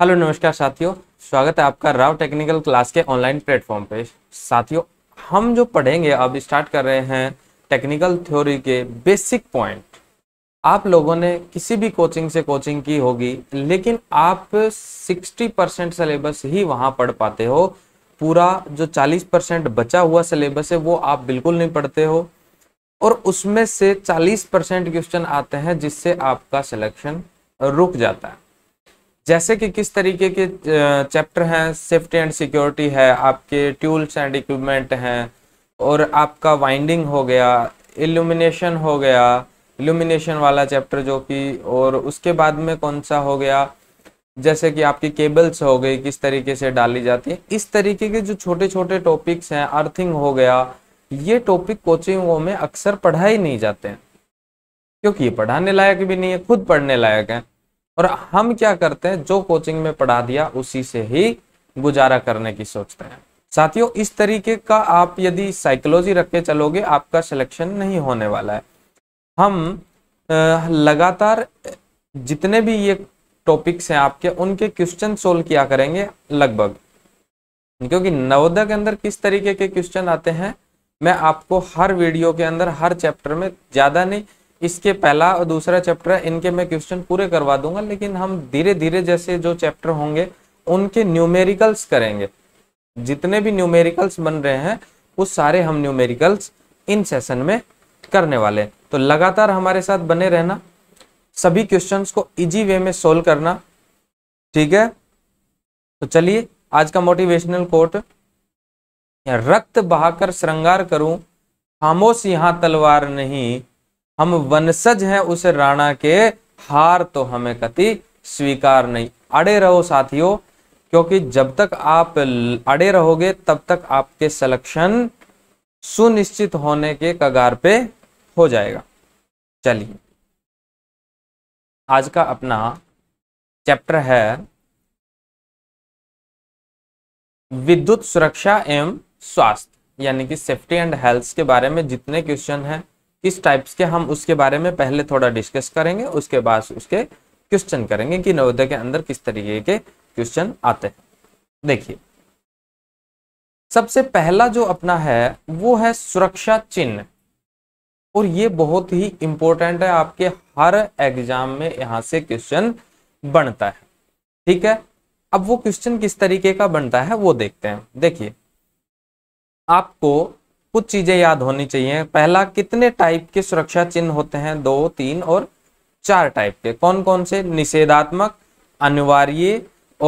Hello नमस्कार साथियों स्वागत है आपका राव टेक्निकल क्लास के ऑनलाइन प्लेटफॉर्म पे साथियों हम जो पढ़ेंगे अब स्टार्ट कर रहे हैं टेक्निकल थ्योरी के बेसिक पॉइंट आप लोगों ने किसी भी कोचिंग से कोचिंग की होगी लेकिन आप 60 परसेंट सिलेबस ही वहाँ पढ़ पाते हो पूरा जो 40 परसेंट बचा हुआ सिलेबस है वो आप बिल्कुल नहीं पढ़ते हो और उसमें से 40 परसेंट क्वेश्चन आते हैं जिससे आपका सिलेक्शन रुक जाता है जैसे कि किस तरीके के चैप्टर हैं सेफ्टी एंड सिक्योरिटी है आपके टूल्स एंड इक्विपमेंट हैं और आपका वाइंडिंग हो गया इल्यूमिनेशन हो गया इल्यूमिनेशन वाला चैप्टर जो कि और उसके बाद में कौन सा हो गया जैसे कि आपकी केबल्स हो गई किस तरीके से डाली जाती है इस तरीके के जो छोटे छोटे टॉपिक्स हैं अर्थिंग हो गया ये टॉपिक कोचिंगों में अक्सर पढ़ाए नहीं जाते हैं क्योंकि ये पढ़ाने लायक भी नहीं है खुद पढ़ने लायक हैं और हम क्या करते हैं जो कोचिंग में पढ़ा दिया उसी से ही गुजारा करने की सोचते हैं साथियों इस तरीके का आप यदि साइकोलॉजी रख के चलोगे आपका सिलेक्शन नहीं होने वाला है हम लगातार जितने भी ये टॉपिक्स हैं आपके उनके क्वेश्चन सोल्व किया करेंगे लगभग क्योंकि नवोदय के अंदर किस तरीके के क्वेश्चन आते हैं मैं आपको हर वीडियो के अंदर हर चैप्टर में ज़्यादा नहीं इसके पहला और दूसरा चैप्टर इनके मैं क्वेश्चन पूरे करवा दूंगा लेकिन हम धीरे धीरे जैसे जो चैप्टर होंगे उनके न्यूमेरिकल्स करेंगे जितने भी न्यूमेरिकल्स बन रहे हैं वो सारे हम न्यूमेरिकल्स इन सेशन में करने वाले हैं तो लगातार हमारे साथ बने रहना सभी क्वेश्चंस को इजी वे में सोल्व करना ठीक है तो चलिए आज का मोटिवेशनल कोट रक्त बहाकर श्रृंगार करूं खामोश यहां तलवार नहीं हम वंशज हैं उस राणा के हार तो हमें कति स्वीकार नहीं अड़े रहो साथियों क्योंकि जब तक आप अड़े रहोगे तब तक आपके सिलेक्शन सुनिश्चित होने के कगार पे हो जाएगा चलिए आज का अपना चैप्टर है विद्युत सुरक्षा एवं स्वास्थ्य यानी कि सेफ्टी एंड हेल्थ के बारे में जितने क्वेश्चन हैं किस टाइप्स के हम उसके बारे में पहले थोड़ा डिस्कस करेंगे उसके बाद उसके क्वेश्चन करेंगे कि नवोदय के अंदर किस तरीके के क्वेश्चन आते हैं देखिए सबसे पहला जो अपना है वो है सुरक्षा चिन्ह और ये बहुत ही इंपॉर्टेंट है आपके हर एग्जाम में यहां से क्वेश्चन बनता है ठीक है अब वो क्वेश्चन किस तरीके का बनता है वो देखते हैं देखिए आपको कुछ चीजें याद होनी चाहिए पहला कितने टाइप के सुरक्षा चिन्ह होते हैं दो तीन और चार टाइप के कौन कौन से निषेधात्मक अनिवार्य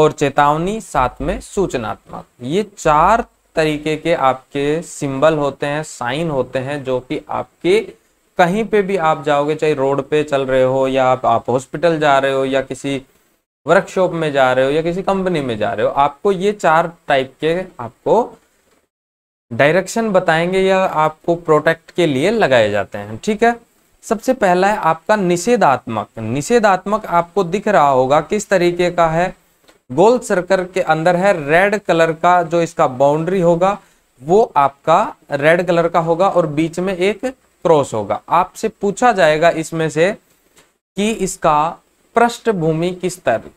और चेतावनी साथ में सूचनात्मक ये चार तरीके के आपके सिंबल होते हैं साइन होते हैं जो कि आपके कहीं पे भी आप जाओगे चाहे रोड पे चल रहे हो या आप, आप हॉस्पिटल जा रहे हो या किसी वर्कशॉप में जा रहे हो या किसी कंपनी में जा रहे हो आपको ये चार टाइप के आपको डायरेक्शन बताएंगे या आपको प्रोटेक्ट के लिए लगाए जाते हैं ठीक है सबसे पहला है आपका निषेधात्मक निषेधात्मक आपको दिख रहा होगा किस तरीके का है गोल सर्कल के अंदर है रेड कलर का जो इसका बाउंड्री होगा वो आपका रेड कलर का होगा और बीच में एक क्रॉस होगा आपसे पूछा जाएगा इसमें से कि इसका पृष्ठभूमि किस तरह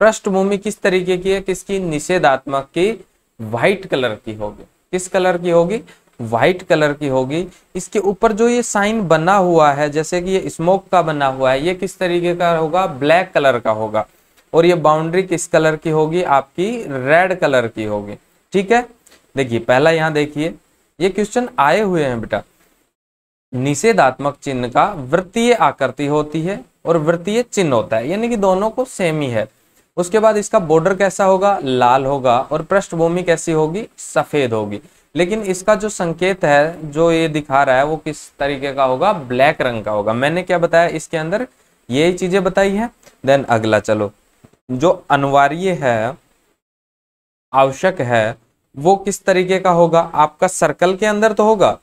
पृष्ठभूमि किस तरीके की है किसकी निषेधात्मक की व्हाइट कलर की होगी किस कलर की होगी व्हाइट कलर की होगी इसके ऊपर जो ये साइन बना हुआ है जैसे कि ये स्मोक का बना हुआ है ये किस तरीके का होगा ब्लैक कलर का होगा और ये बाउंड्री किस कलर की होगी आपकी रेड कलर की होगी ठीक है देखिए पहला यहां देखिए ये क्वेश्चन आए हुए हैं बेटा निषेधात्मक चिन्ह का वृत्तीय आकृति होती है और वृत्तीय चिन्ह होता है यानी कि दोनों को सेम ही है उसके बाद इसका बॉर्डर कैसा होगा लाल होगा और पृष्ठभूमि कैसी होगी सफेद होगी लेकिन इसका जो संकेत है जो ये दिखा रहा है वो किस तरीके का होगा ब्लैक रंग का होगा मैंने क्या बताया इसके अंदर यही चीजें बताई है देन अगला चलो जो अनिवार्य है आवश्यक है वो किस तरीके का होगा आपका सर्कल के अंदर तो होगा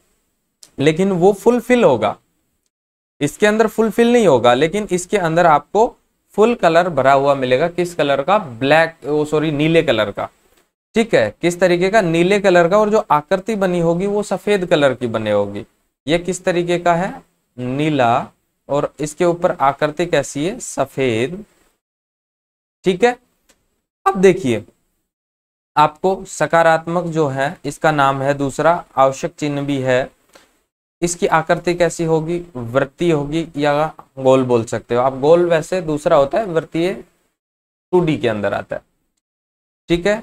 लेकिन वो फुलफिल होगा इसके अंदर फुलफिल नहीं होगा लेकिन इसके अंदर आपको फुल कलर भरा हुआ मिलेगा किस कलर का ब्लैक सॉरी नीले कलर का ठीक है किस तरीके का नीले कलर का और जो आकृति बनी होगी वो सफेद कलर की बने होगी ये किस तरीके का है नीला और इसके ऊपर आकृति कैसी है सफेद ठीक है अब देखिए आपको सकारात्मक जो है इसका नाम है दूसरा आवश्यक चिन्ह भी है इसकी आकृति कैसी होगी वृत्ति होगी या गोल बोल सकते हो आप गोल वैसे दूसरा होता है वृत्तीय टू डी के अंदर आता है ठीक है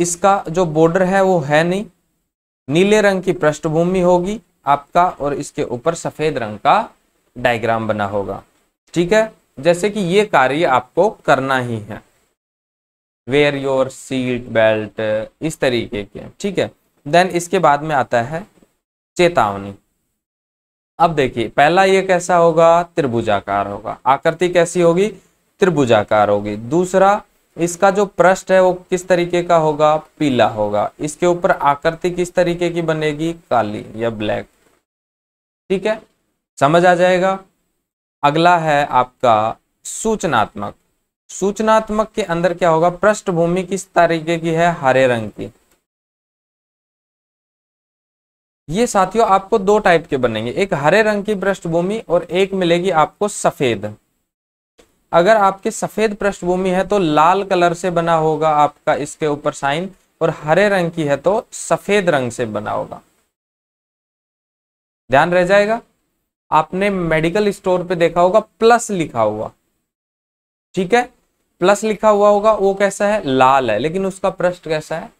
इसका जो बॉर्डर है वो है नहीं नीले रंग की पृष्ठभूमि होगी आपका और इसके ऊपर सफेद रंग का डायग्राम बना होगा ठीक है जैसे कि ये कार्य आपको करना ही है वेयर योर सीट बेल्ट इस तरीके के ठीक है देन इसके बाद में आता है चेतावनी अब देखिए पहला ये कैसा होगा त्रिभुजाकार होगा आकृति कैसी होगी त्रिभुजाकार होगी दूसरा इसका जो पृष्ठ है वो किस तरीके का होगा पीला होगा इसके ऊपर आकृति किस तरीके की बनेगी काली या ब्लैक ठीक है समझ आ जाएगा अगला है आपका सूचनात्मक सूचनात्मक के अंदर क्या होगा पृष्ठभूमि किस तरीके की है हरे रंग की ये साथियों आपको दो टाइप के बनेंगे एक हरे रंग की पृष्ठभूमि और एक मिलेगी आपको सफेद अगर आपकी सफेद पृष्ठभूमि है तो लाल कलर से बना होगा आपका इसके ऊपर साइन और हरे रंग की है तो सफेद रंग से बना होगा ध्यान रह जाएगा आपने मेडिकल स्टोर पे देखा होगा प्लस लिखा हुआ ठीक है प्लस लिखा हुआ होगा वो कैसा है लाल है लेकिन उसका पृष्ठ कैसा है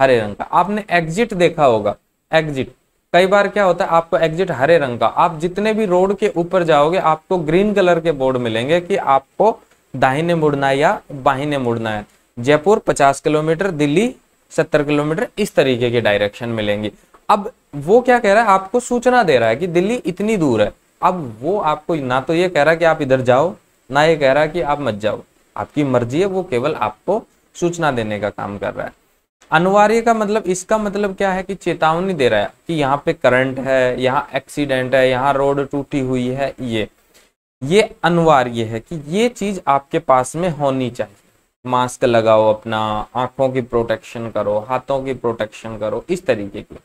हरे रंग का आपने एग्जिट देखा होगा एग्जिट कई बार क्या होता है आपको एग्जिट हरे रंग का आप जितने भी रोड के ऊपर जाओगे आपको ग्रीन कलर के बोर्ड मिलेंगे कि आपको दाहिने मुड़ना है या बाहिने मुड़ना है जयपुर 50 किलोमीटर दिल्ली 70 किलोमीटर इस तरीके के डायरेक्शन मिलेंगी अब वो क्या कह रहा है आपको सूचना दे रहा है कि दिल्ली इतनी दूर है अब वो आपको ना तो ये कह रहा है कि आप इधर जाओ ना ये कह रहा है कि आप मत जाओ आपकी मर्जी है वो केवल आपको सूचना देने का काम कर रहा है अनिवार्य का मतलब इसका मतलब क्या है कि चेतावनी दे रहा है कि यहाँ पे करंट है यहाँ एक्सीडेंट है यहाँ रोड टूटी हुई है ये ये अनिवार्य है कि ये चीज आपके पास में होनी चाहिए मास्क लगाओ अपना आंखों की प्रोटेक्शन करो हाथों की प्रोटेक्शन करो इस तरीके की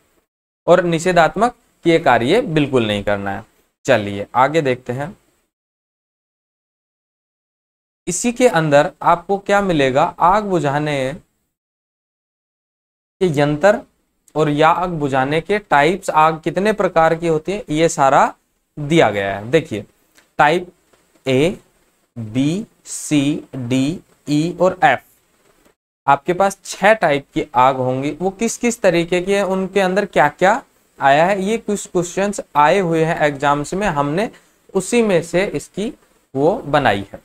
और निषेधात्मक ये कार्य बिल्कुल नहीं करना है चलिए आगे देखते हैं इसी के अंदर आपको क्या मिलेगा आग बुझाने कि यंत्र और या आग बुझाने के टाइप्स आग कितने प्रकार की होती है ये सारा दिया गया है देखिए type A B C D E और एफ आपके पास छह टाइप की आग होंगी वो किस किस तरीके की है उनके अंदर क्या क्या आया है ये कुछ क्वेश्चंस आए हुए हैं एग्जाम्स में हमने उसी में से इसकी वो बनाई है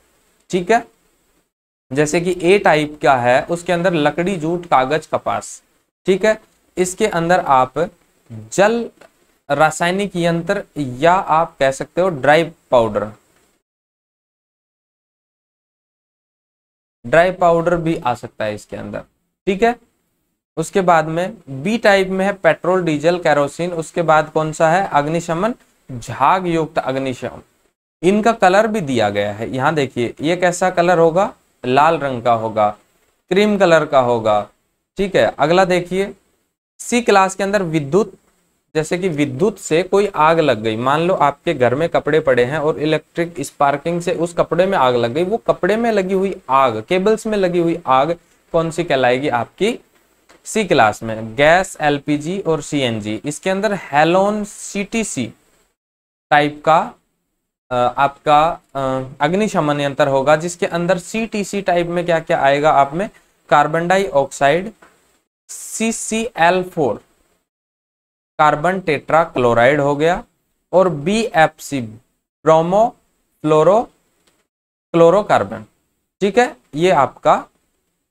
ठीक है जैसे कि ए टाइप का है उसके अंदर लकड़ी जूट कागज कपास ठीक है इसके अंदर आप जल रासायनिक यंत्र या आप कह सकते हो ड्राई पाउडर ड्राई पाउडर भी आ सकता है इसके अंदर ठीक है उसके बाद में बी टाइप में है पेट्रोल डीजल कैरोसिन उसके बाद कौन सा है अग्निशमन झाग युक्त अग्निशमन इनका कलर भी दिया गया है यहां देखिए ये कैसा कलर होगा लाल रंग का होगा क्रीम कलर का होगा ठीक है अगला देखिए सी क्लास के अंदर विद्युत जैसे कि विद्युत से कोई आग लग गई मान लो आपके घर में कपड़े पड़े हैं और इलेक्ट्रिक स्पार्किंग से उस कपड़े में आग लग गई वो कपड़े में लगी हुई आग केबल्स में लगी हुई आग कौन सी कहलाएगी आपकी सी क्लास में गैस एलपीजी और सीएनजी इसके अंदर हेलोन सीटीसी टाइप का आपका अग्निशमन यंत्र होगा जिसके अंदर सीटीसी टाइप में क्या क्या आएगा आप में carbon dioxide C C L four carbon tetra chloride हो गया और B F C bromo fluoro chlorocarbon ठीक है ये आपका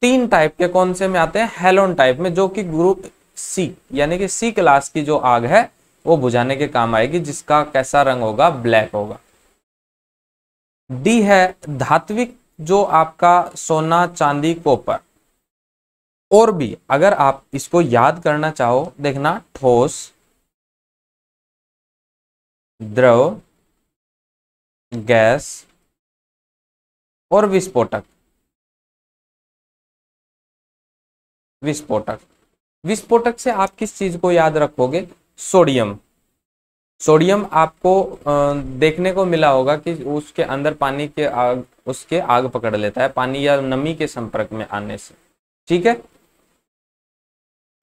तीन टाइप के कौन से में आते हैं हेलोन टाइप में जो कि ग्रुप सी यानी कि सी क्लास की जो आग है वो बुझाने के काम आएगी जिसका कैसा रंग होगा ब्लैक होगा डी है धात्विक जो आपका सोना चांदी कोपर और भी अगर आप इसको याद करना चाहो देखना ठोस द्रव गैस और विस्फोटक विस्फोटक विस्फोटक से आप किस चीज को याद रखोगे सोडियम सोडियम आपको देखने को मिला होगा कि उसके अंदर पानी के आग उसके आग पकड़ लेता है पानी या नमी के संपर्क में आने से ठीक है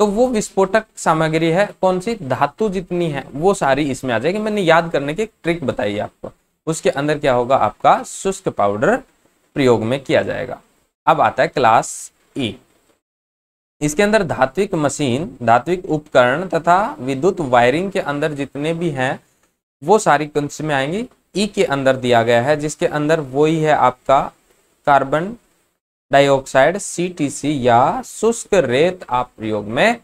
तो वो विस्फोटक सामग्री है कौन सी धातु जितनी है वो सारी इसमें आ जाएगी मैंने याद करने की ट्रिक बताई आपको उसके अंदर क्या होगा आपका शुष्क पाउडर प्रयोग में किया जाएगा अब आता है क्लास ई e। इसके अंदर धात्विक मशीन धात्विक उपकरण तथा विद्युत वायरिंग के अंदर जितने भी हैं वो सारी कंस में आएंगी ई e के अंदर दिया गया है जिसके अंदर वही है आपका कार्बन डाइऑक्साइड सीटीसी या शुष्क रेत आप प्रयोग में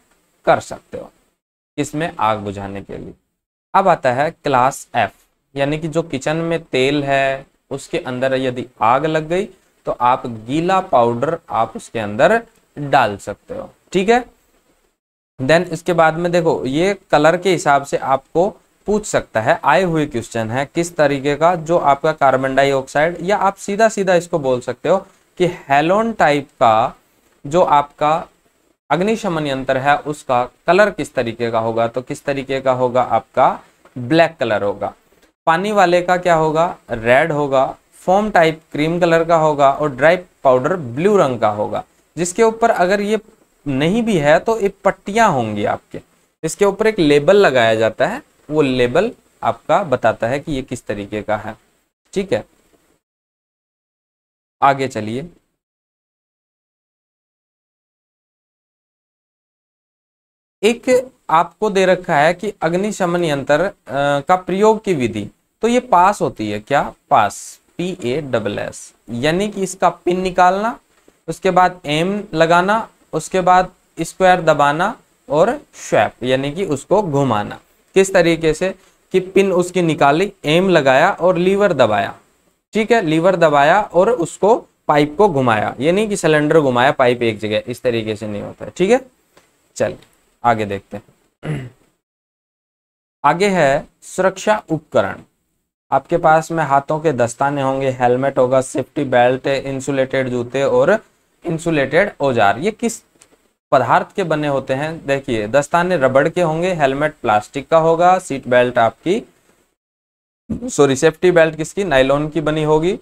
कर सकते हो इसमें आग बुझाने के लिए अब आता है क्लास एफ यानी कि जो किचन में तेल है उसके अंदर यदि आग लग गई तो आप गीला पाउडर आप उसके अंदर डाल सकते हो ठीक है देन इसके बाद में देखो ये कलर के हिसाब से आपको पूछ सकता है आए हुए क्वेश्चन है किस तरीके का जो आपका कार्बन डाइऑक्साइड या आप सीधा सीधा इसको बोल सकते हो कि हेलोन टाइप का जो आपका अग्निशमन यंत्र है उसका कलर किस तरीके का होगा तो किस तरीके का होगा आपका ब्लैक कलर होगा पानी वाले का क्या होगा रेड होगा फोम टाइप क्रीम कलर का होगा और ड्राई पाउडर ब्लू रंग का होगा जिसके ऊपर अगर ये नहीं भी है तो ये पट्टियां होंगी आपके इसके ऊपर एक लेबल लगाया जाता है वो लेबल आपका बताता है कि ये किस तरीके का है ठीक है आगे चलिए एक आपको दे रखा है कि अग्निशमन यंत्र का प्रयोग की विधि तो ये पास होती है क्या PASS P A double S यानी कि इसका पिन निकालना उसके बाद एम लगाना उसके बाद स्क्वायर दबाना और स्वैप यानी कि उसको घुमाना किस तरीके से कि पिन उसकी निकाली एम लगाया और लीवर दबाया ठीक है लीवर दबाया और उसको पाइप को घुमाया ये नहीं कि सिलेंडर घुमाया पाइप एक जगह इस तरीके से नहीं होता है ठीक है चल आगे देखते हैं आगे है सुरक्षा उपकरण आपके पास में हाथों के दस्ताने होंगे हेलमेट होगा सेफ्टी बेल्ट इंसुलेटेड जूते और इंसुलेटेड औजार ये किस पदार्थ के बने होते हैं देखिए दस्ताने रबड़ के होंगे हेलमेट प्लास्टिक का होगा सीट बेल्ट आपकी सो सेफ्टी बेल्ट किसकी नाइलॉन की बनी होगी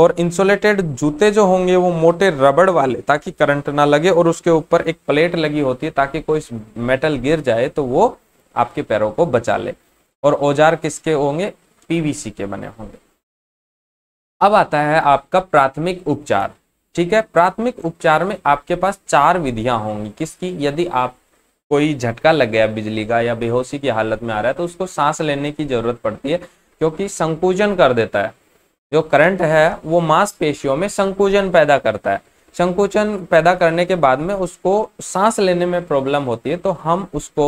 और इंसुलेटेड जूते जो होंगे वो मोटे रबड़ वाले ताकि करंट ना लगे और उसके ऊपर एक प्लेट लगी होती है ताकि कोई मेटल गिर जाए तो वो आपके पैरों को बचा ले और औजार किसके होंगे पीवीसी के बने होंगे अब आता है आपका प्राथमिक उपचार ठीक है प्राथमिक उपचार में आपके पास चार विधियां होंगी किसकी यदि आप कोई झटका लग गया बिजली का या बेहोशी की हालत में आ रहा है तो उसको सांस लेने की जरूरत पड़ती है क्योंकि संकुचन कर देता है जो करंट है वो मांसपेशियों में संकुचन पैदा करता है संकुचन पैदा करने के बाद में उसको सांस लेने में प्रॉब्लम होती है तो हम उसको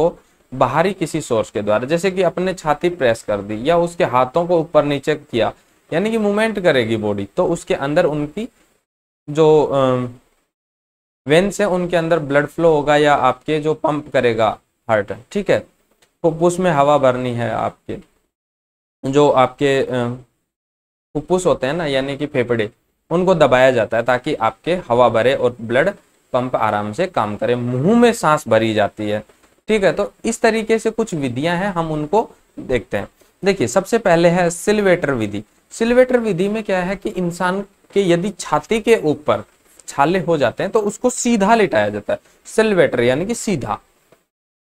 बाहरी किसी सोर्स के द्वारा जैसे कि अपने छाती प्रेस कर दी या उसके हाथों को ऊपर नीचे किया यानी कि मूवमेंट करेगी बॉडी तो उसके अंदर उनकी जो वेन से उनके अंदर ब्लड फ्लो होगा या आपके जो पंप करेगा हार्ट ठीक है फुप्पूस तो में हवा भरनी है आपके जो आपके फुप्पूस होते हैं ना यानी कि फेफड़े उनको दबाया जाता है ताकि आपके हवा भरे और ब्लड पंप आराम से काम करे मुंह में सांस भरी जाती है ठीक है तो इस तरीके से कुछ विधियां हैं हम उनको देखते हैं देखिए सबसे पहले है सिल्वेटर विधि सिल्वेटर विधि में क्या है कि इंसान के यदि छाती के ऊपर छाले हो जाते हैं तो उसको सीधा लेटाया जाता है सिलवेटर यानी कि सीधा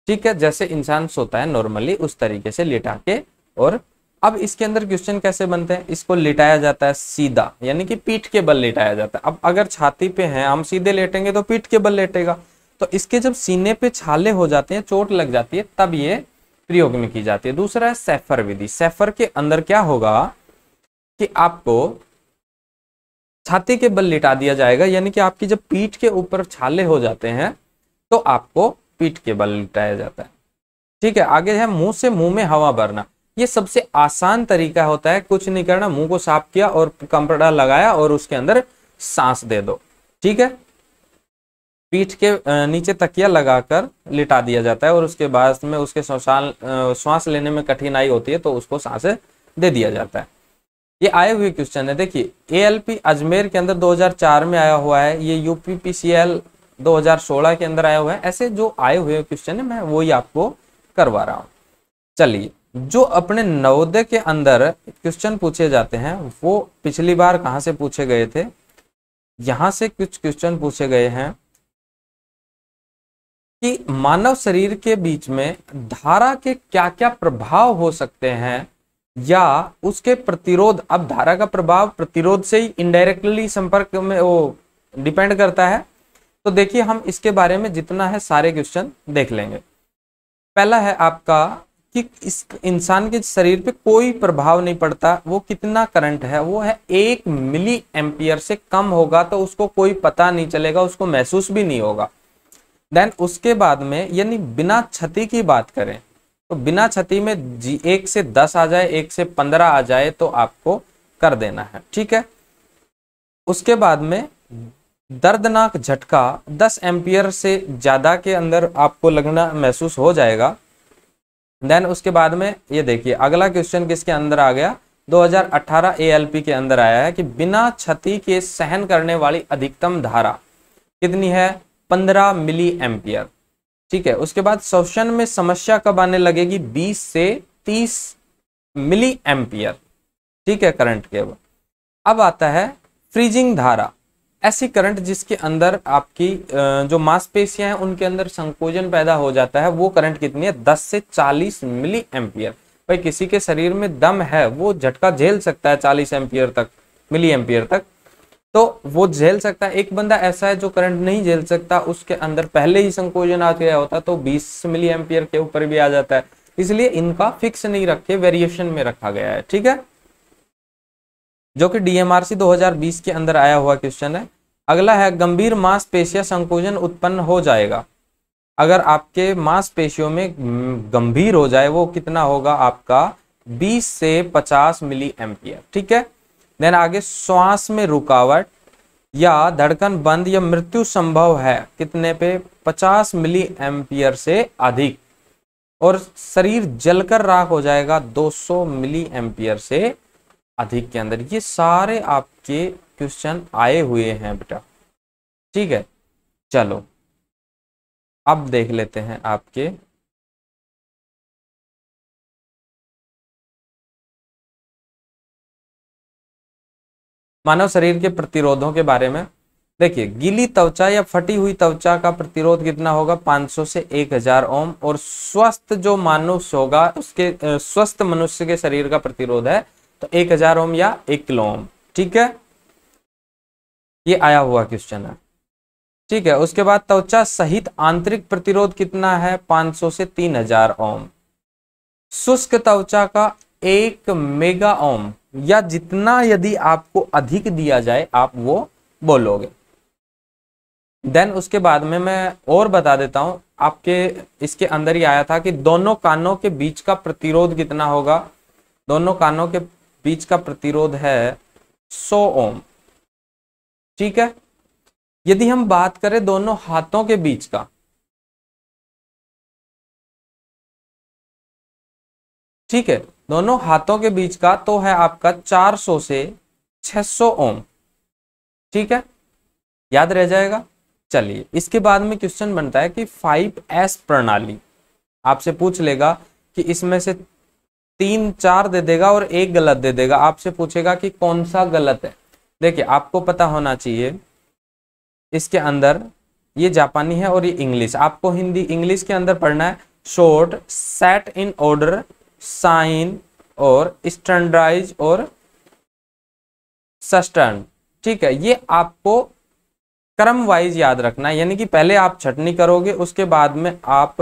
ठीक है जैसे इंसान सोता है नॉर्मली उस तरीके से लेटा के और अब इसके अंदर क्वेश्चन कैसे बनते हैं इसको लेटाया जाता है सीधा यानी कि पीठ के बल लेटाया जाता है अब अगर छाती पे हैं हम सीधे लेटेंगे तो पीठ के बल लेटेगा तो इसके जब सीने पे छाले हो जाते हैं चोट लग जाती है तब ये प्रयोग में की जाती है दूसरा है सेफर विधि सेफर के अंदर क्या होगा कि आपको छाती के बल लिटा दिया जाएगा यानी कि आपकी जब पीठ के ऊपर छाले हो जाते हैं तो आपको पीठ के बल लिटाया जाता है ठीक है आगे है मुंह से मुंह में हवा भरना ये सबसे आसान तरीका होता है कुछ नहीं करना मुंह को साफ किया और कंपड़ा लगाया और उसके अंदर सांस दे दो ठीक है पीठ के नीचे तकिया लगाकर लिटा दिया जाता है और उसके बाद में उसके श्वास लेने में कठिनाई होती है तो उसको सांस दे दिया जाता है ये आए हुए क्वेश्चन है देखिए एएलपी अजमेर के अंदर 2004 में आया हुआ है ये यूपीपीसीएल 2016 के अंदर आया हुआ है ऐसे जो आए हुए क्वेश्चन है मैं वही आपको करवा रहा हूँ चलिए जो अपने नवोदय के अंदर क्वेश्चन पूछे जाते हैं वो पिछली बार कहाँ से पूछे गए थे यहाँ से कुछ क्वेश्चन पूछे गए हैं कि मानव शरीर के बीच में धारा के क्या क्या प्रभाव हो सकते हैं या उसके प्रतिरोध अब धारा का प्रभाव प्रतिरोध से ही इनडायरेक्टली संपर्क में वो डिपेंड करता है तो देखिए हम इसके बारे में जितना है सारे क्वेश्चन देख लेंगे पहला है आपका कि इस इंसान के शरीर पे कोई प्रभाव नहीं पड़ता वो कितना करंट है वो है एक मिली एम्पियर से कम होगा तो उसको कोई पता नहीं चलेगा उसको महसूस भी नहीं होगा देन उसके बाद में यानी बिना क्षति की बात करें तो बिना क्षति में जी एक से दस आ जाए एक से पंद्रह आ जाए तो आपको कर देना है ठीक है उसके बाद में दर्दनाक झटका दस एम्पियर से ज़्यादा के अंदर आपको लगना महसूस हो जाएगा देन उसके बाद में ये देखिए अगला क्वेश्चन किसके अंदर आ गया 2018 एएलपी के अंदर आया है कि बिना क्षति के सहन करने वाली अधिकतम धारा कितनी है 15 मिली एम्पियर ठीक है उसके बाद शोषण में समस्या कब आने लगेगी 20 से 30 मिली एम्पियर ठीक है करंट के अब अब आता है फ्रीजिंग धारा ऐसी करंट जिसके अंदर आपकी जो मांसपेशियां हैं उनके अंदर संकोचन पैदा हो जाता है वो करंट कितनी है 10 से 40 मिली एम्पियर भाई किसी के शरीर में दम है वो झटका झेल सकता है 40 एम्पियर तक मिली एम्पियर तक तो वो झेल सकता है एक बंदा ऐसा है जो करंट नहीं झेल सकता उसके अंदर पहले ही संकोचन आ गया होता तो 20 मिली एम्पियर के ऊपर भी आ जाता है इसलिए इनका फिक्स नहीं रखे वेरिएशन में रखा गया है ठीक है जो कि डीएमआरसी 2020 के अंदर आया हुआ क्वेश्चन है अगला है गंभीर मांसपेशिया संकोचन उत्पन्न हो जाएगा अगर आपके मांसपेशियों में गंभीर हो जाए वो कितना होगा आपका 20 से 50 मिली एम्पियर ठीक है देन आगे श्वास में रुकावट या धड़कन बंद या मृत्यु संभव है कितने पे 50 मिली एम्पियर से अधिक और शरीर जलकर राख हो जाएगा 200 मिली एम्पियर से अधिक के अंदर ये सारे आपके क्वेश्चन आए हुए हैं बेटा ठीक है चलो अब देख लेते हैं आपके मानव शरीर के प्रतिरोधों के बारे में देखिए गीली त्वचा या फटी हुई त्वचा का प्रतिरोध कितना होगा 500 से 1000 ओम और स्वस्थ जो मानुष होगा उसके स्वस्थ मनुष्य के शरीर का प्रतिरोध है तो 1000 ओम या एक किलो ओम ठीक है ये आया हुआ क्वेश्चन है ठीक है उसके बाद त्वचा सहित आंतरिक प्रतिरोध कितना है 500 से 3000 ओम शुष्क त्वचा का एक मेगा ओम या जितना यदि आपको अधिक दिया जाए आप वो बोलोगे देन उसके बाद में मैं और बता देता हूं आपके इसके अंदर ही आया था कि दोनों कानों के बीच का प्रतिरोध कितना होगा दोनों कानों के बीच का प्रतिरोध है 100 ओम ठीक है यदि हम बात करें दोनों हाथों के बीच का ठीक है दोनों हाथों के बीच का तो है आपका 400 से 600 ओम ठीक है याद रह जाएगा चलिए इसके बाद में क्वेश्चन बनता है कि 5s प्रणाली आपसे पूछ लेगा कि इसमें से तीन चार दे देगा और एक गलत दे देगा आपसे पूछेगा कि कौन सा गलत है देखिए आपको पता होना चाहिए इसके अंदर ये जापानी है और ये इंग्लिश आपको हिंदी इंग्लिश के अंदर पढ़ना है sort set in order shine और स्टैंडर्डाइज और सस्टर्न ठीक है ये आपको क्रम वाइज याद रखना है यानी कि पहले आप छटनी करोगे उसके बाद में आप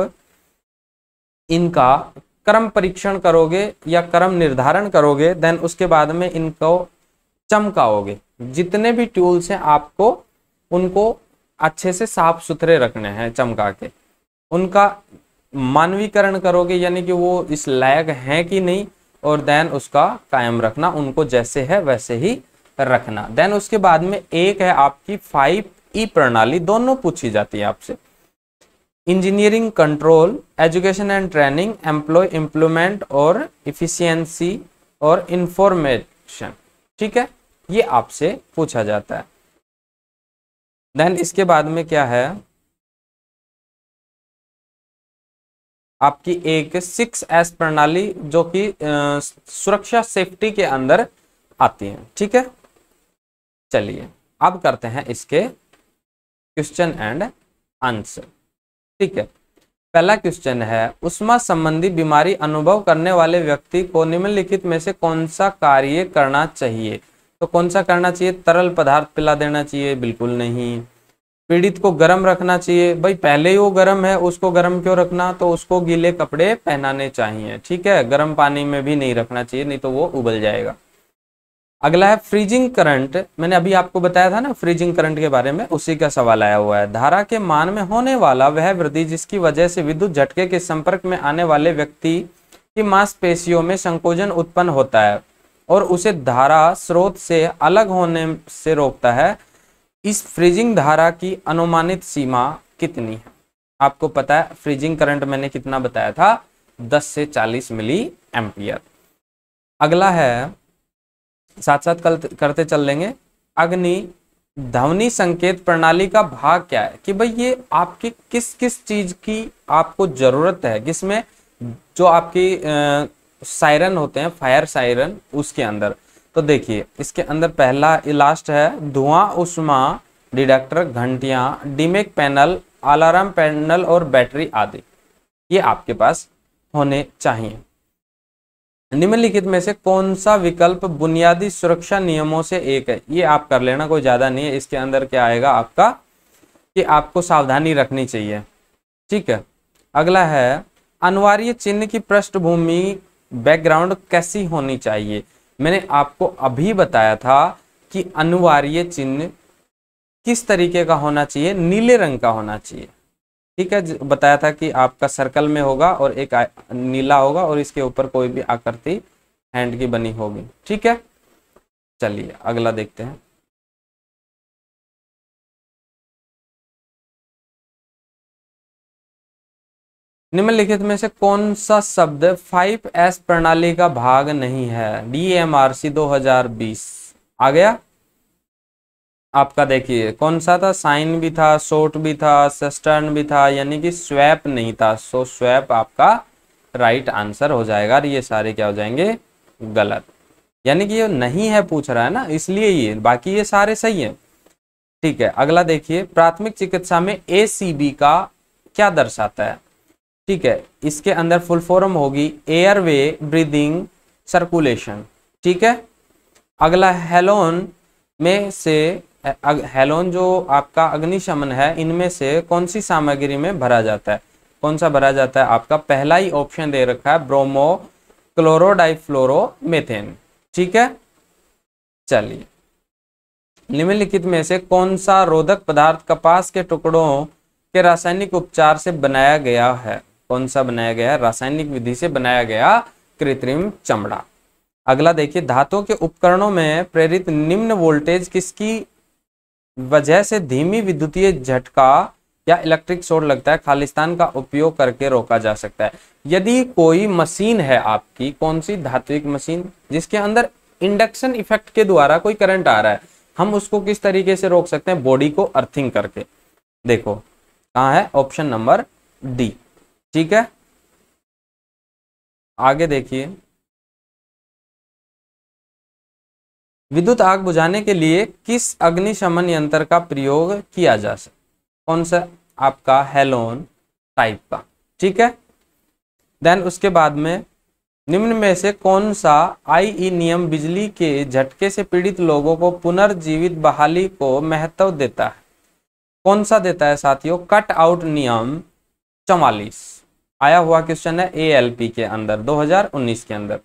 इनका क्रम परीक्षण करोगे या क्रम निर्धारण करोगे देन उसके बाद में इनको चमकाओगे जितने भी टूल्स हैं आपको उनको अच्छे से साफ सुथरे रखने हैं चमका के उनका मानवीकरण करोगे यानी कि वो इस लायक है कि नहीं और देन उसका कायम रखना उनको जैसे है वैसे ही रखना देन उसके बाद में एक है आपकी फाइव ई e प्रणाली दोनों पूछी जाती है आपसे engineering control education and training employ implement और इफिशियंसी और इंफॉर्मेशन ठीक है ये आपसे पूछा जाता है देन इसके बाद में क्या है आपकी एक सिक्स एस प्रणाली जो कि सुरक्षा सेफ्टी के अंदर आती है ठीक है चलिए अब करते हैं इसके क्वेश्चन एंड आंसर ठीक है पहला क्वेश्चन है उष्मा संबंधी बीमारी अनुभव करने वाले व्यक्ति को निम्नलिखित में से कौन सा कार्य करना चाहिए तो कौन सा करना चाहिए तरल पदार्थ पिला देना चाहिए बिल्कुल नहीं पीड़ित को गर्म रखना चाहिए भाई पहले ही वो गर्म है उसको गर्म क्यों रखना तो उसको गीले कपड़े पहनाने चाहिए ठीक है गर्म पानी में भी नहीं रखना चाहिए नहीं तो वो उबल जाएगा अगला है फ्रीजिंग करंट मैंने अभी आपको बताया था ना फ्रीजिंग करंट के बारे में उसी का सवाल आया हुआ है धारा के मान में होने वाला वह वृद्धि जिसकी वजह से विद्युत झटके के संपर्क में आने वाले व्यक्ति की मांसपेशियों में संकोचन उत्पन्न होता है और उसे धारा स्रोत से अलग होने से रोकता है इस फ्रीजिंग धारा की अनुमानित सीमा कितनी है आपको पता है फ्रीजिंग करंट मैंने कितना बताया था 10 से 40 मिली एम्पियर अगला है साथ साथ कल करते चल लेंगे अग्नि ध्वनि संकेत प्रणाली का भाग क्या है कि भाई ये आपकी किस किस चीज की आपको जरूरत है किसमें जो आपकी सायरन होते हैं फायर सायरन उसके अंदर तो देखिए इसके अंदर पहला लास्ट है धुआं उष्मा डिडक्टर घंटियां डिमेक पैनल अलार्म पैनल और बैटरी आदि ये आपके पास होने चाहिए निम्नलिखित में से कौन सा विकल्प बुनियादी सुरक्षा नियमों से एक है ये आप कर लेना कोई ज़्यादा नहीं है इसके अंदर क्या आएगा आपका कि आपको सावधानी रखनी चाहिए ठीक है अगला है अनिवार्य चिन्ह की पृष्ठभूमि बैकग्राउंड कैसी होनी चाहिए मैंने आपको अभी बताया था कि अनिवार्य चिन्ह किस तरीके का होना चाहिए नीले रंग का होना चाहिए ठीक है बताया था कि आपका सर्कल में होगा और एक नीला होगा और इसके ऊपर कोई भी आकृति हैंड की बनी होगी ठीक है चलिए अगला देखते हैं निम्नलिखित में से कौन सा शब्द 5S प्रणाली का भाग नहीं है डीएमआरसी 2020 आ गया आपका देखिए कौन सा था साइन भी था शोट भी था सस्टर्न भी था यानी कि स्वैप नहीं था सो स्वैप आपका राइट आंसर हो जाएगा और ये सारे क्या हो जाएंगे गलत यानी कि ये नहीं है पूछ रहा है ना इसलिए ये बाकी ये सारे सही है ठीक है अगला देखिए प्राथमिक चिकित्सा में ए का क्या दर्शाता है ठीक है इसके अंदर फुल फॉर्म होगी वे ब्रीदिंग सर्कुलेशन ठीक है अगला हेलोन में से हेलोन जो आपका अग्निशमन है इनमें से कौन सी सामग्री में भरा जाता है कौन सा भरा जाता है आपका पहला ही ऑप्शन दे रखा है ब्रोमो मेथेन ठीक है चलिए निम्नलिखित में से कौन सा रोधक पदार्थ कपास के टुकड़ों के रासायनिक उपचार से बनाया गया है कौन सा बनाया गया रासायनिक विधि से बनाया गया कृत्रिम चमड़ा अगला देखिए धातु के उपकरणों में प्रेरित निम्न वोल्टेज किसकी वजह से धीमी विद्युतीय झटका या इलेक्ट्रिक शोर लगता है खालिस्तान का उपयोग करके रोका जा सकता है यदि कोई मशीन है आपकी कौन सी धात्विक मशीन जिसके अंदर इंडक्शन इफेक्ट के द्वारा कोई करंट आ रहा है हम उसको किस तरीके से रोक सकते हैं बॉडी को अर्थिंग करके देखो कहा है ऑप्शन नंबर डी ठीक है आगे देखिए विद्युत आग बुझाने के लिए किस अग्निशमन यंत्र का प्रयोग किया जा सकता कौन सा आपका हेलोन टाइप का ठीक है देन उसके बाद में निम्न में से कौन सा आईई नियम बिजली के झटके से पीड़ित लोगों को पुनर्जीवित बहाली को महत्व देता है कौन सा देता है साथियों कट आउट नियम चौवालीस आया हुआ क्वेश्चन है ए के अंदर 2019 के अंदर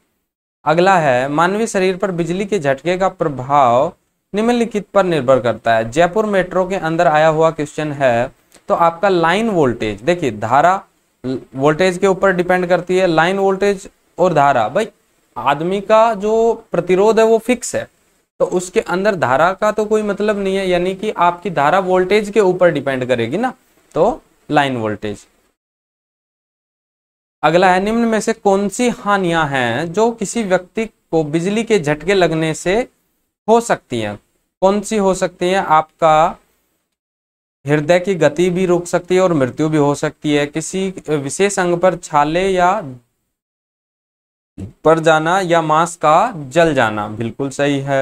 अगला है मानवीय शरीर पर बिजली के झटके का प्रभाव निम्नलिखित पर निर्भर करता है जयपुर मेट्रो के अंदर आया हुआ क्वेश्चन है तो आपका लाइन वोल्टेज देखिए धारा वोल्टेज के ऊपर डिपेंड करती है लाइन वोल्टेज और धारा भाई आदमी का जो प्रतिरोध है वो फिक्स है तो उसके अंदर धारा का तो कोई मतलब नहीं है यानी कि आपकी धारा वोल्टेज के ऊपर डिपेंड करेगी ना तो लाइन वोल्टेज अगला है निम्न में से कौन सी हानियां हैं जो किसी व्यक्ति को बिजली के झटके लगने से हो सकती हैं कौन सी हो सकती हैं आपका हृदय की गति भी रुक सकती है और मृत्यु भी हो सकती है किसी विशेष अंग पर छाले या पर जाना या मांस का जल जाना बिल्कुल सही है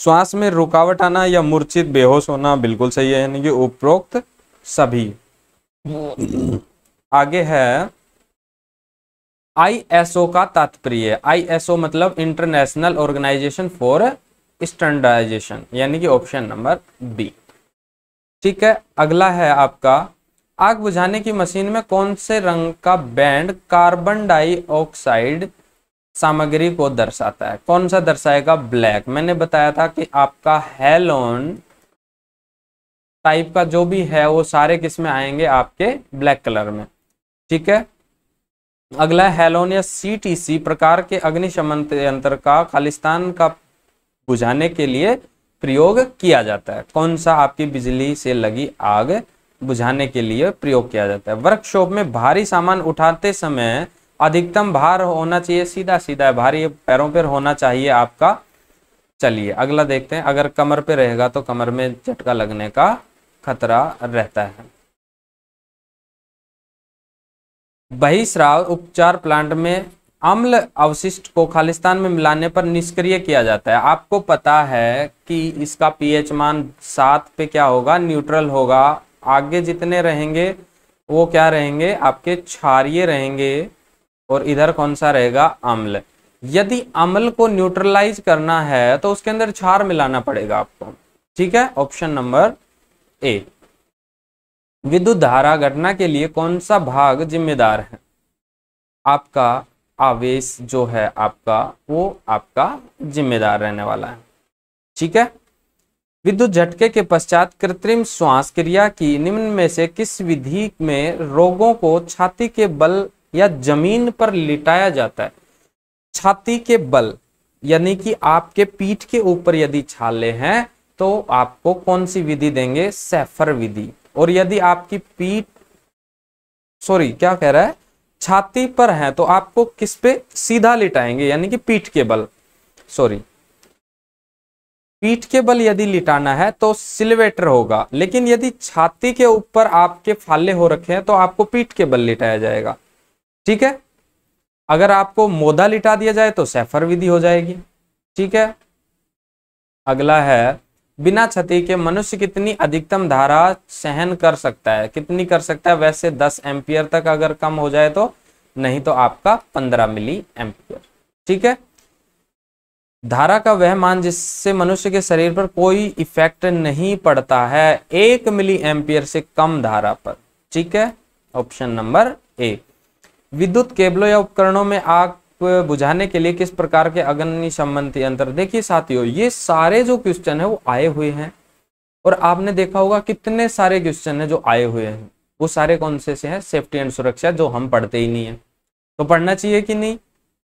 श्वास में रुकावट आना या मूर्छित बेहोश होना बिल्कुल सही है यानी कि उपरोक्त सभी आगे है आईएसओ का तात्पर्य आईएसओ मतलब इंटरनेशनल ऑर्गेनाइजेशन फॉर स्टैंडर्डाइजेशन यानी कि ऑप्शन नंबर बी ठीक है अगला है आपका आग बुझाने की मशीन में कौन से रंग का बैंड कार्बन डाइऑक्साइड सामग्री को दर्शाता है कौन सा दर्शाएगा ब्लैक मैंने बताया था कि आपका हेलोन टाइप का जो भी है वो सारे किस में आएंगे आपके ब्लैक कलर में ठीक है अगला हेलोन या सीटीसी प्रकार के अग्निशमन यंत्र का खालिस्तान का बुझाने के लिए प्रयोग किया जाता है कौन सा आपकी बिजली से लगी आग बुझाने के लिए प्रयोग किया जाता है वर्कशॉप में भारी सामान उठाते समय अधिकतम भार होना चाहिए सीधा सीधा है भारी पैरों पर होना चाहिए आपका चलिए अगला देखते हैं अगर कमर पे रहेगा तो कमर में झटका लगने का खतरा रहता है बहिस्राव उपचार प्लांट में अम्ल अवशिष्ट को खालिस्तान में मिलाने पर निष्क्रिय किया जाता है आपको पता है कि इसका पीएच मान सात पे क्या होगा न्यूट्रल होगा आगे जितने रहेंगे वो क्या रहेंगे आपके क्षारिय रहेंगे और इधर कौन सा रहेगा अम्ल यदि अम्ल को न्यूट्रलाइज करना है तो उसके अंदर क्षार मिलाना पड़ेगा आपको ठीक है ऑप्शन नंबर ए विद्युत धारा घटना के लिए कौन सा भाग जिम्मेदार है आपका आवेश जो है आपका वो आपका जिम्मेदार रहने वाला है ठीक है विद्युत झटके के पश्चात कृत्रिम श्वास क्रिया की निम्न में से किस विधि में रोगों को छाती के बल या जमीन पर लिटाया जाता है छाती के बल यानी कि आपके पीठ के ऊपर यदि छाले हैं तो आपको कौन सी विधि देंगे सैफर विधि और यदि आपकी पीठ सॉरी क्या कह रहा है छाती पर है तो आपको किस पे सीधा लिटाएंगे यानी कि पीठ के बल सॉरी पीठ के बल यदि लिटाना है तो सिलवेटर होगा लेकिन यदि छाती के ऊपर आपके फाले हो रखे हैं तो आपको पीठ के बल लिटाया जाएगा ठीक है अगर आपको मोदा लिटा दिया जाए तो सैफर विधि हो जाएगी ठीक है अगला है बिना क्षति के मनुष्य कितनी अधिकतम धारा सहन कर सकता है कितनी कर सकता है वैसे 10 एम्पियर तक अगर कम हो जाए तो नहीं तो आपका 15 मिली एम्पियर ठीक है धारा का वह मान जिससे मनुष्य के शरीर पर कोई इफेक्ट नहीं पड़ता है एक मिली एम्पियर से कम धारा पर ठीक है ऑप्शन नंबर ए विद्युत केबलों या उपकरणों में आग बुझाने के लिए किस प्रकार के अग्नि संबंधी यंत्र देखिए साथियों ये सारे जो क्वेश्चन है वो आए हुए हैं और आपने देखा होगा कितने सारे क्वेश्चन है जो आए हुए हैं वो सारे कौन से से हैं सेफ्टी एंड सुरक्षा जो हम पढ़ते ही नहीं है तो पढ़ना चाहिए कि नहीं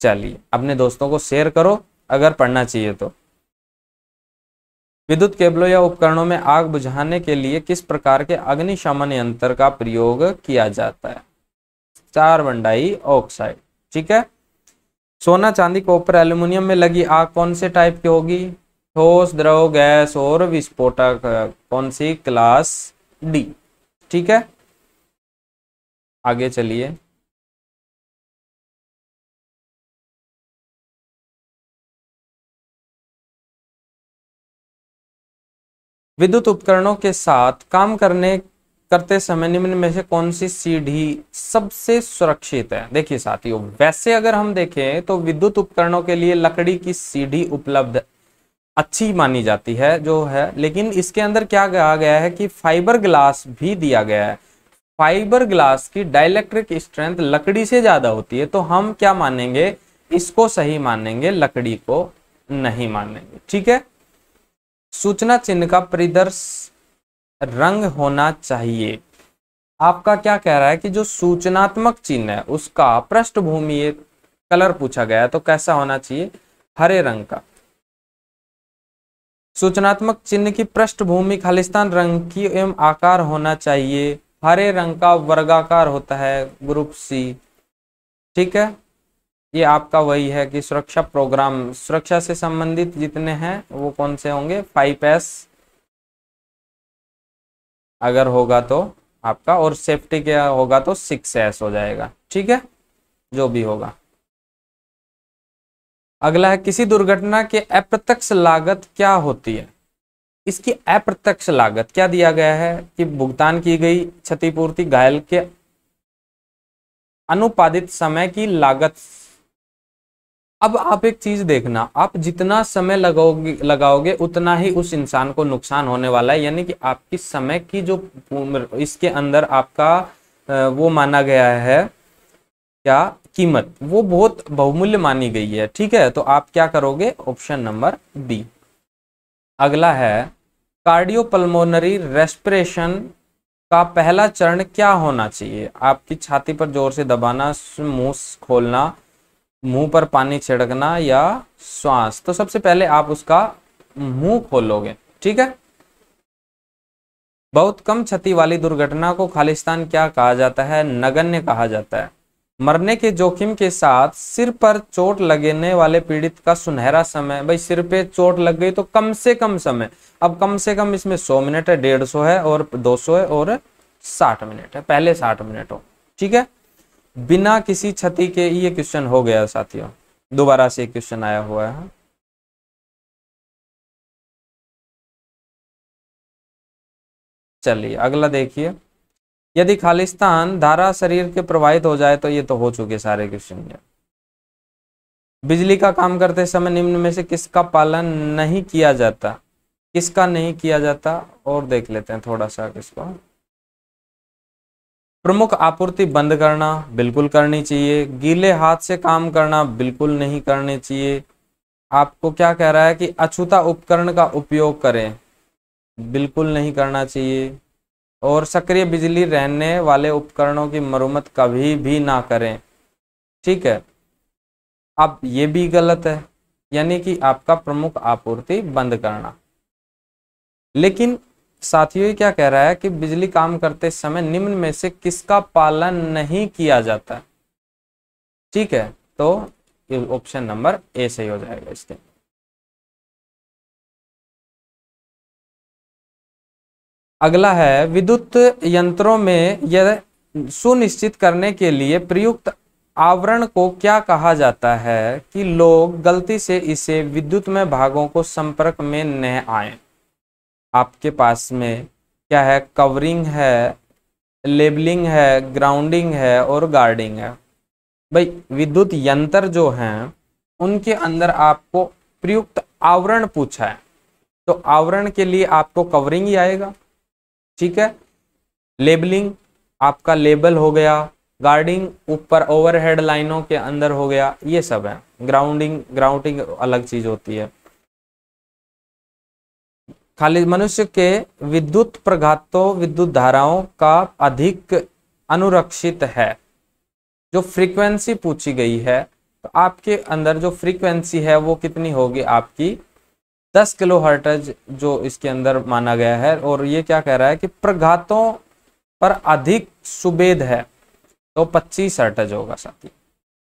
चलिए अपने दोस्तों को शेयर करो अगर पढ़ना चाहिए तो विद्युत केबलों या उपकरणों में आग बुझाने के लिए किस प्रकार के अग्निशमन यंत्र का प्रयोग किया जाता है चार डाई ऑक्साइड ठीक है सोना चांदी कॉपर एल्यूमिनियम में लगी आग कौन से टाइप की होगी ठोस द्रव गैस और विस्फोटक कौन सी क्लास डी ठीक है आगे चलिए विद्युत उपकरणों के साथ काम करने करते समय निम्न में से कौन सी सीढ़ी सबसे सुरक्षित है देखिए साथियों वैसे अगर हम देखें तो विद्युत उपकरणों के लिए लकड़ी की सीढ़ी उपलब्ध अच्छी मानी जाती है जो है लेकिन इसके अंदर क्या कहा गया है कि फाइबर ग्लास भी दिया गया है फाइबर ग्लास की डायलैक्ट्रिक स्ट्रेंथ लकड़ी से ज्यादा होती है तो हम क्या मानेंगे इसको सही मानेंगे लकड़ी को नहीं मानेंगे ठीक है सूचना चिन्ह का परिदर्श रंग होना चाहिए आपका क्या कह रहा है कि जो सूचनात्मक चिन्ह है उसका पृष्ठभूमि कलर पूछा गया तो कैसा होना चाहिए हरे रंग का सूचनात्मक चिन्ह की पृष्ठभूमि खालिस्तान रंग की एवं आकार होना चाहिए हरे रंग का वर्गाकार होता है ग्रुप सी ठीक है ये आपका वही है कि सुरक्षा प्रोग्राम सुरक्षा से संबंधित जितने हैं वो कौन से होंगे फाइव एस अगर होगा तो आपका और सेफ्टी क्या होगा तो सिक्स एस हो जाएगा ठीक है जो भी होगा अगला है किसी दुर्घटना के अप्रत्यक्ष लागत क्या होती है इसकी अप्रत्यक्ष लागत क्या दिया गया है कि भुगतान की गई क्षतिपूर्ति घायल के अनुपादित समय की लागत अब आप एक चीज देखना आप जितना समय लगाओगे लगाओगे उतना ही उस इंसान को नुकसान होने वाला है यानी कि आपकी समय की जो इसके अंदर आपका वो माना गया है क्या कीमत वो बहुत बहुमूल्य मानी गई है ठीक है तो आप क्या करोगे ऑप्शन नंबर बी अगला है कार्डियोपल्मोनरी रेस्पिरेशन का पहला चरण क्या होना चाहिए आपकी छाती पर जोर से दबाना मुंह खोलना मुंह पर पानी छिड़कना या श्वास तो सबसे पहले आप उसका मुंह खोलोगे ठीक है बहुत कम क्षति वाली दुर्घटना को खालिस्तान क्या कहा जाता है नगण्य कहा जाता है मरने के जोखिम के साथ सिर पर चोट लगने वाले पीड़ित का सुनहरा समय भाई सिर पे चोट लग गई तो कम से कम समय अब कम से कम इसमें सौ मिनट है डेढ़ सौ है और दो सौ है और साठ मिनट है पहले साठ मिनट हो ठीक है बिना किसी क्षति के ये क्वेश्चन हो गया साथियों दोबारा से क्वेश्चन आया हुआ है चलिए अगला देखिए यदि खालिस्तान धारा शरीर के प्रवाहित हो जाए तो ये तो हो चुके सारे क्वेश्चन बिजली का काम करते समय निम्न में से किसका पालन नहीं किया जाता किसका नहीं किया जाता और देख लेते हैं थोड़ा सा किसको प्रमुख आपूर्ति बंद करना बिल्कुल करनी चाहिए गीले हाथ से काम करना बिल्कुल नहीं करने चाहिए आपको क्या कह रहा है कि अछूता उपकरण का उपयोग करें बिल्कुल नहीं करना चाहिए और सक्रिय बिजली रहने वाले उपकरणों की मरम्मत कभी भी ना करें ठीक है अब ये भी गलत है यानी कि आपका प्रमुख आपूर्ति बंद करना लेकिन साथियों क्या कह रहा है कि बिजली काम करते समय निम्न में से किसका पालन नहीं किया जाता ठीक है तो ऑप्शन नंबर ए सही हो जाएगा इसके अगला है विद्युत यंत्रों में यह सुनिश्चित करने के लिए प्रयुक्त आवरण को क्या कहा जाता है कि लोग गलती से इसे विद्युत में भागों को संपर्क में न आए आपके पास में क्या है कवरिंग है लेबलिंग है ग्राउंडिंग है और गार्डिंग है भाई विद्युत यंत्र जो हैं उनके अंदर आपको प्रयुक्त आवरण पूछा है तो आवरण के लिए आपको कवरिंग ही आएगा ठीक है लेबलिंग आपका लेबल हो गया गार्डिंग ऊपर ओवरहेड लाइनों के अंदर हो गया ये सब है ग्राउंडिंग ग्राउंडिंग अलग चीज़ होती है खाली मनुष्य के विद्युत प्रघातों विद्युत धाराओं का अधिक अनुरक्षित है जो फ्रीक्वेंसी पूछी गई है तो आपके अंदर जो फ्रीक्वेंसी है वो कितनी होगी आपकी 10 किलो हर्टज जो इसके अंदर माना गया है और ये क्या कह रहा है कि प्रघातों पर अधिक सुबेद है तो 25 हर्टज होगा साथी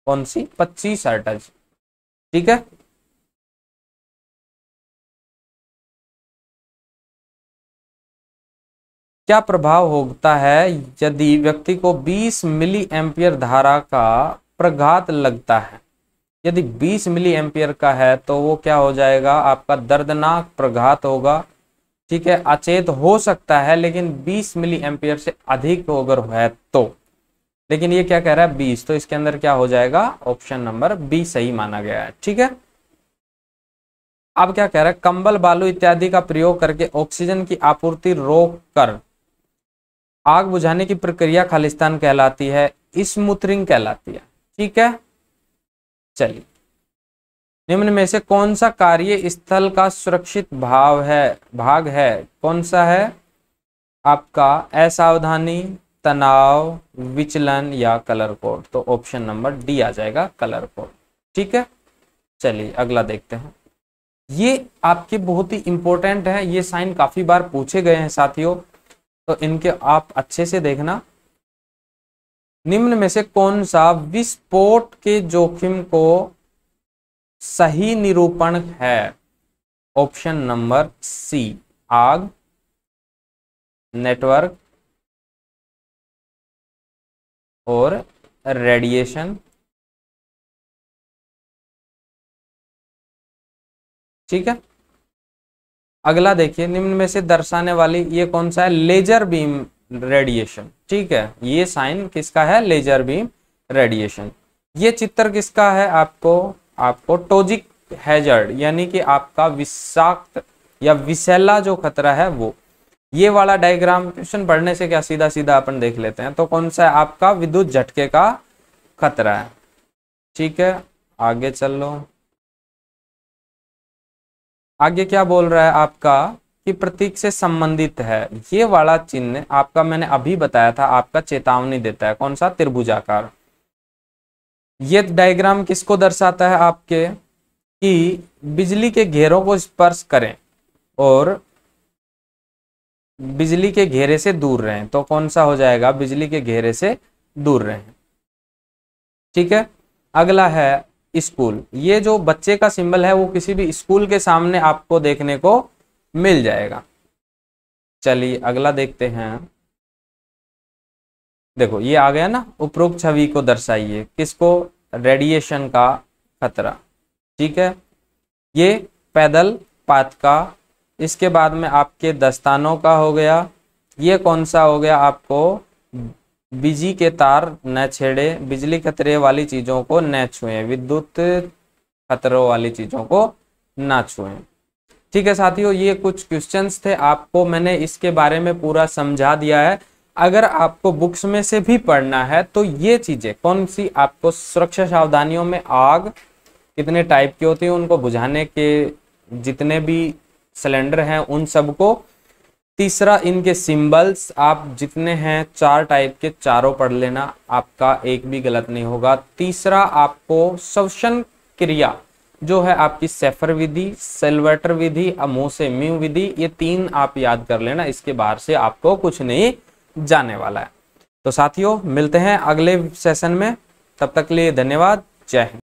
कौन सी 25 हर्टज ठीक है क्या प्रभाव होता है यदि व्यक्ति को 20 मिली एम्पियर धारा का प्रघात लगता है यदि 20 मिली एम्पियर का है तो वो क्या हो जाएगा आपका दर्दनाक प्रघात होगा ठीक है अचेत हो सकता है लेकिन 20 मिली एम्पियर से अधिक अगर है तो लेकिन ये क्या कह रहा है 20 तो इसके अंदर क्या हो जाएगा ऑप्शन नंबर बी सही माना गया है ठीक है अब क्या कह रहा है कंबल बालू इत्यादि का प्रयोग करके ऑक्सीजन की आपूर्ति रोक कर आग बुझाने की प्रक्रिया खालिस्तान कहलाती है स्मूथरिंग कहलाती है ठीक है चलिए निम्न में से कौन सा कार्य स्थल का सुरक्षित भाव है भाग है कौन सा है आपका असावधानी तनाव विचलन या कलर कोड तो ऑप्शन नंबर डी आ जाएगा कलर कोड ठीक है चलिए अगला देखते हैं ये आपके बहुत ही इंपॉर्टेंट है ये साइन काफी बार पूछे गए हैं साथियों तो इनके आप अच्छे से देखना निम्न में से कौन सा विस्फोट के जोखिम को सही निरूपण है ऑप्शन नंबर सी आग नेटवर्क और रेडिएशन ठीक है अगला देखिए निम्न में से दर्शाने वाली ये कौन सा है लेजर बीम रेडिएशन ठीक है ये साइन किसका है लेजर बीम रेडिएशन ये चित्र किसका है आपको आपको टोजिक हैजर्ड यानी कि आपका विषाक्त या विशैला जो खतरा है वो ये वाला डायग्राम क्वेश्चन पढ़ने से क्या सीधा सीधा अपन देख लेते हैं तो कौन सा है आपका विद्युत झटके का खतरा है ठीक है आगे चल लो आगे क्या बोल रहा है आपका कि प्रतीक से संबंधित है ये वाला चिन्ह आपका मैंने अभी बताया था आपका चेतावनी देता है कौन सा त्रिभुजाकार ये डायग्राम किसको दर्शाता है आपके कि बिजली के घेरों को स्पर्श करें और बिजली के घेरे से दूर रहें तो कौन सा हो जाएगा बिजली के घेरे से दूर रहें ठीक है अगला है स्कूल ये जो बच्चे का सिंबल है वो किसी भी स्कूल के सामने आपको देखने को मिल जाएगा चलिए अगला देखते हैं देखो ये आ गया ना उपरोक्त छवि को दर्शाइए किसको रेडिएशन का खतरा ठीक है ये पैदल पात का इसके बाद में आपके दस्तानों का हो गया ये कौन सा हो गया आपको बिजली के तार न छेड़े बिजली खतरे वाली चीजों को न छुए विद्युत खतरों वाली चीजों को ना छुए ठीक है साथियों ये कुछ क्वेश्चंस थे आपको मैंने इसके बारे में पूरा समझा दिया है अगर आपको बुक्स में से भी पढ़ना है तो ये चीजें कौन सी आपको सुरक्षा सावधानियों में आग कितने टाइप की होती है उनको बुझाने के जितने भी सिलेंडर हैं उन सबको तीसरा इनके सिंबल्स आप जितने हैं चार टाइप के चारों पढ़ लेना आपका एक भी गलत नहीं होगा तीसरा आपको शवशन क्रिया जो है आपकी सेफर विधि सेल्वेटर विधि अमोसे से म्यू विधि ये तीन आप याद कर लेना इसके बाहर से आपको कुछ नहीं जाने वाला है तो साथियों मिलते हैं अगले सेशन में तब तक के लिए धन्यवाद जय हिंद